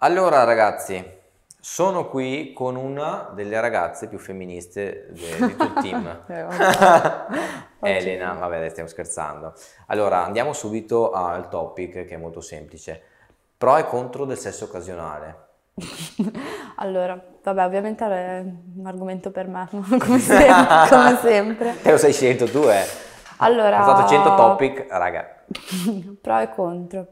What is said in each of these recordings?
Allora ragazzi, sono qui con una delle ragazze più femministe de, di tutto il team. Eh, Elena, vabbè stiamo scherzando. Allora andiamo subito al topic che è molto semplice. Pro e contro del sesso occasionale. allora, vabbè, ovviamente è un argomento per me, come sempre. come eh, sempre. Te lo sei scelto tu, eh? Allora... Ho fatto 100 topic, raga. Pro e contro.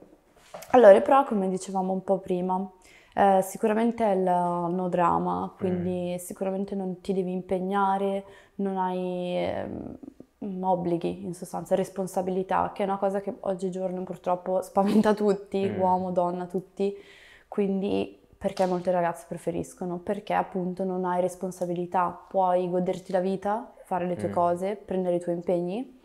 Allora, però, come dicevamo un po' prima, eh, sicuramente è il no drama, mm. quindi mm. sicuramente non ti devi impegnare, non hai eh, obblighi, in sostanza, responsabilità, che è una cosa che oggigiorno purtroppo spaventa tutti, mm. uomo, donna, tutti. Quindi perché molte ragazze preferiscono? Perché appunto non hai responsabilità, puoi goderti la vita, fare le tue mm. cose, prendere i tuoi impegni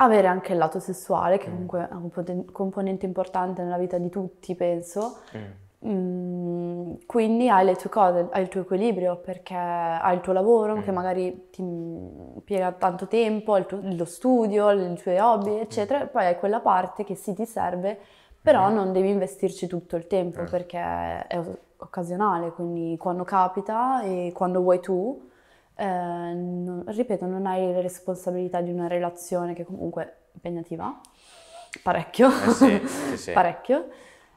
avere anche il lato sessuale, che mm. comunque è un componente importante nella vita di tutti, penso. Mm. Mm, quindi hai le tue cose, hai il tuo equilibrio perché hai il tuo lavoro che mm. magari ti piega tanto tempo, tuo, lo studio, i tuoi hobby, mm. eccetera, e poi hai quella parte che sì ti serve, però non devi investirci tutto il tempo eh. perché è occasionale, quindi quando capita e quando vuoi tu eh, non, ripeto, non hai le responsabilità di una relazione che comunque è impegnativa, parecchio, eh sì, sì, sì. parecchio.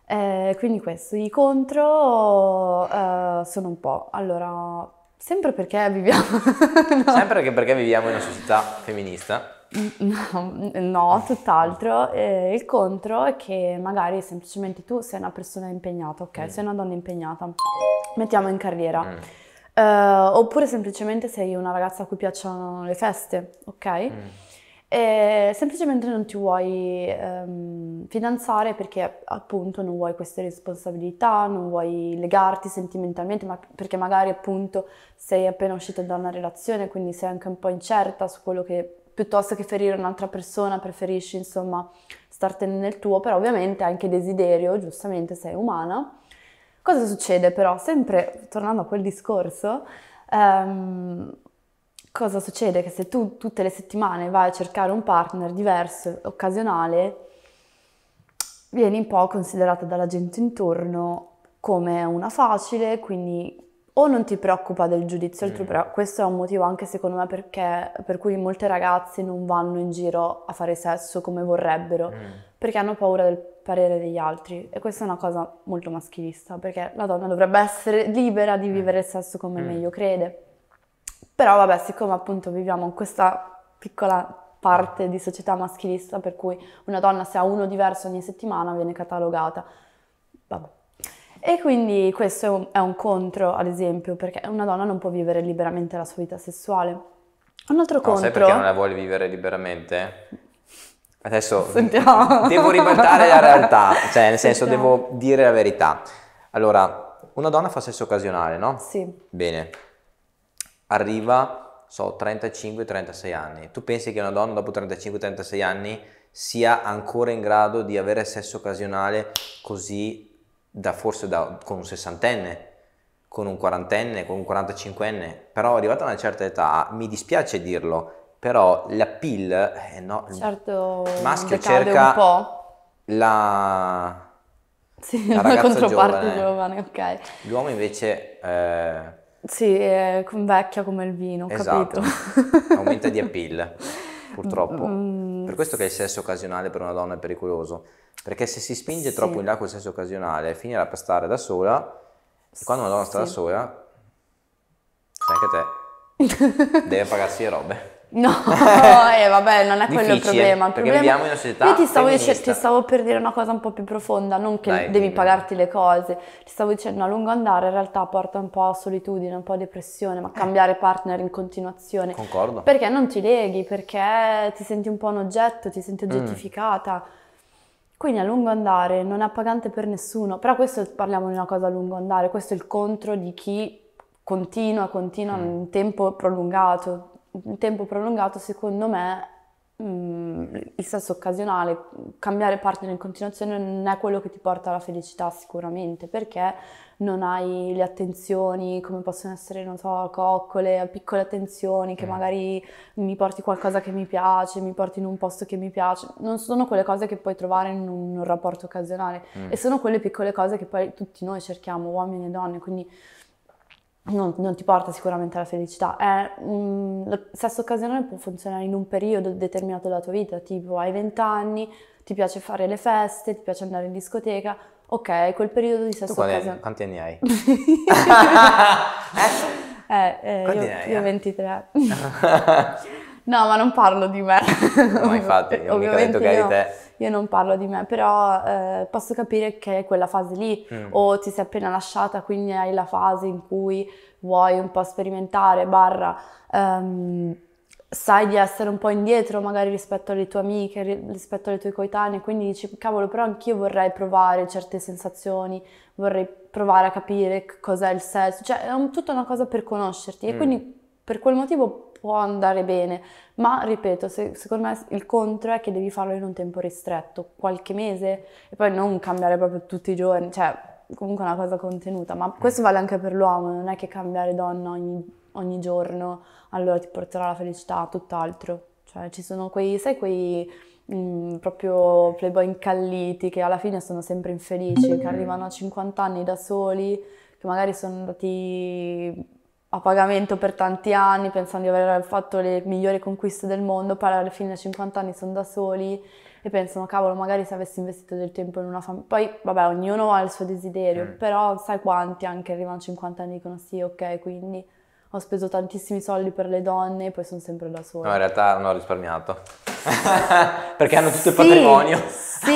Eh, quindi questo, i contro eh, sono un po', allora, sempre perché viviamo... no. Sempre perché viviamo in una società femminista. No, no, tutt'altro. Eh, il contro è che magari semplicemente tu sei una persona impegnata, ok? Mm. Sei una donna impegnata. Mettiamo in carriera. Mm. Uh, oppure semplicemente sei una ragazza a cui piacciono le feste, ok? Mm. E semplicemente non ti vuoi um, fidanzare perché appunto non vuoi queste responsabilità, non vuoi legarti sentimentalmente, ma perché magari appunto sei appena uscita da una relazione, quindi sei anche un po' incerta su quello che piuttosto che ferire un'altra persona, preferisci insomma startene nel tuo, però ovviamente hai anche desiderio, giustamente sei umana Cosa succede però? Sempre tornando a quel discorso, ehm, cosa succede? Che se tu tutte le settimane vai a cercare un partner diverso, occasionale, vieni un po' considerata dalla gente intorno come una facile, quindi o non ti preoccupa del giudizio altrui, mm. però questo è un motivo anche secondo me perché, per cui molte ragazze non vanno in giro a fare sesso come vorrebbero, mm. perché hanno paura del parere degli altri e questa è una cosa molto maschilista perché la donna dovrebbe essere libera di mm. vivere il sesso come mm. meglio crede. Però vabbè, siccome appunto viviamo in questa piccola parte di società maschilista per cui una donna se ha uno diverso ogni settimana viene catalogata. Vabbè. E quindi questo è un, è un contro, ad esempio, perché una donna non può vivere liberamente la sua vita sessuale. Un altro no, contro... Sai perché non la vuole vivere liberamente? Adesso Sentiamo. devo ribaltare la realtà, cioè nel senso Sentiamo. devo dire la verità. Allora, una donna fa sesso occasionale, no? Sì. Bene. Arriva, so, 35-36 anni. Tu pensi che una donna dopo 35-36 anni sia ancora in grado di avere sesso occasionale così da forse da, con un sessantenne, con un quarantenne, con un quarantacinquenne? Però arrivata a una certa età, mi dispiace dirlo, però la pill, eh, no, certo, maschio cerca la, sì, la, la controparte giovane. giovane, ok. L'uomo invece... Eh, sì, è vecchia come il vino, esatto. capito. Aumenta di appeal, purtroppo. Mm, mm. per questo che il sesso occasionale per una donna è pericoloso, perché se si spinge sì. troppo in là col sesso occasionale, finirà per stare da sola, e quando una donna sta sì. da sola, sai che te deve pagarsi le robe. No, eh, vabbè, non è quello il problema. Il problema... viviamo in una società Io ti stavo, dice, ti stavo, per dire una cosa un po' più profonda, non che Dai, devi pagarti le cose. Ti stavo dicendo, a lungo andare in realtà porta un po' a solitudine, un po' a depressione, ma eh. cambiare partner in continuazione. Concordo. Perché non ti leghi, perché ti senti un po' un oggetto, ti senti mm. oggettificata. Mm. Quindi a lungo andare non è pagante per nessuno, però questo parliamo di una cosa a lungo andare, questo è il contro di chi continua, continua mm. in tempo prolungato un tempo prolungato, secondo me, mh, mm, il sesso occasionale, cambiare partner in continuazione non è quello che ti porta alla felicità sicuramente, perché non hai le attenzioni come possono essere, non so, coccole, piccole attenzioni che mm. magari mi porti qualcosa che mi piace, mi porti in un posto che mi piace, non sono quelle cose che puoi trovare in un, un rapporto occasionale mm. e sono quelle piccole cose che poi tutti noi cerchiamo, uomini e donne, quindi non, non, ti porta sicuramente alla felicità. È, mh, mm, la stessa occasionale può funzionare in un periodo determinato della tua vita, tipo hai 20 anni, ti piace fare le feste, ti piace andare in discoteca. Ok, quel periodo di stessa occasionale. Quanti anni hai? eh, eh, eh io, ne 23. no, ma non parlo di me. No, infatti, io mica detto che no. di te io non parlo di me, però eh, posso capire che è quella fase lì mm. o ti sei appena lasciata, quindi hai la fase in cui vuoi un po' sperimentare, barra ehm, sai di essere un po' indietro magari rispetto alle tue amiche, rispetto alle tue coetanee, quindi dici cavolo, però anch'io vorrei provare certe sensazioni, vorrei provare a capire cos'è il sesso, cioè è un, tutta una cosa per conoscerti mm. e quindi per quel motivo può andare bene, ma ripeto, se, secondo me il contro è che devi farlo in un tempo ristretto, qualche mese, e poi non cambiare proprio tutti i giorni, cioè comunque una cosa contenuta, ma questo vale anche per l'uomo, non è che cambiare donna ogni, ogni giorno allora ti porterà la felicità, tutt'altro. Cioè ci sono quei, sai, quei mh, mm, proprio playboy incalliti che alla fine sono sempre infelici, che arrivano a 50 anni da soli, che magari sono andati a pagamento per tanti anni, pensando di aver fatto le migliori conquiste del mondo, poi alla fine a 50 anni sono da soli e pensano, cavolo, magari se avessi investito del tempo in una famiglia... Poi, vabbè, ognuno ha il suo desiderio, mm. però sai quanti anche arrivano a 50 anni e dicono sì, ok, quindi ho speso tantissimi soldi per le donne e poi sono sempre da sola. No, in realtà non ho risparmiato. perché hanno tutto sì, il patrimonio. sì,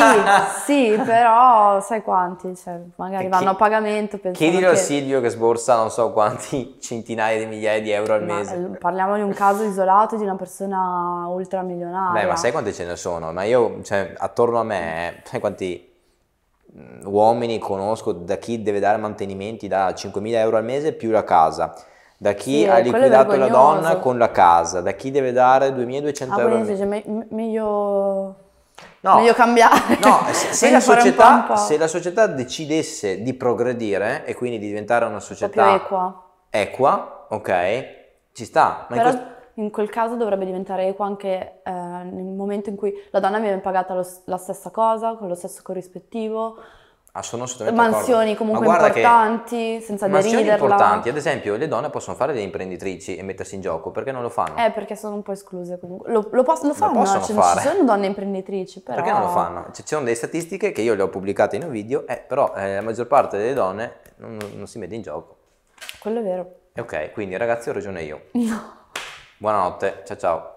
sì, però sai quanti, cioè, magari e vanno chi, a pagamento. Chiedilo che... a Silvio che sborsa non so quanti centinaia di migliaia di euro al ma, mese. Eh, parliamo di un caso isolato di una persona ultramilionaria. Beh, ma sai quante ce ne sono? Ma io, cioè, attorno a me, sai quanti mm, uomini conosco da chi deve dare mantenimenti da 5.000 euro al mese più la casa da chi sì, ha liquidato la donna con la casa, da chi deve dare 2200 ah, euro. Ma cioè, me- me- meglio... No. meglio cambiare. No, se, la società, un po un po'. se, la società, decidesse di progredire e quindi di diventare una società un equa. equa, ok, ci sta. Ma Però in, quest... in, quel caso dovrebbe diventare equa anche eh, nel momento in cui la donna viene pagata lo, la stessa cosa, con lo stesso corrispettivo. Ah, sono assolutamente mansioni d'accordo. comunque importanti, senza mansioni deriderla. Mansioni importanti, ad esempio le donne possono fare delle imprenditrici e mettersi in gioco, perché non lo fanno? Eh, perché sono un po' escluse comunque. Lo, lo, pos- lo fanno, lo cioè, fare. ci sono donne imprenditrici, però... Perché non lo fanno? Cioè, ci sono delle statistiche che io le ho pubblicate in un video, eh, però eh, la maggior parte delle donne non, non, si mette in gioco. Quello è vero. Ok, quindi ragazzi ho ragione io. No. Buonanotte, ciao ciao.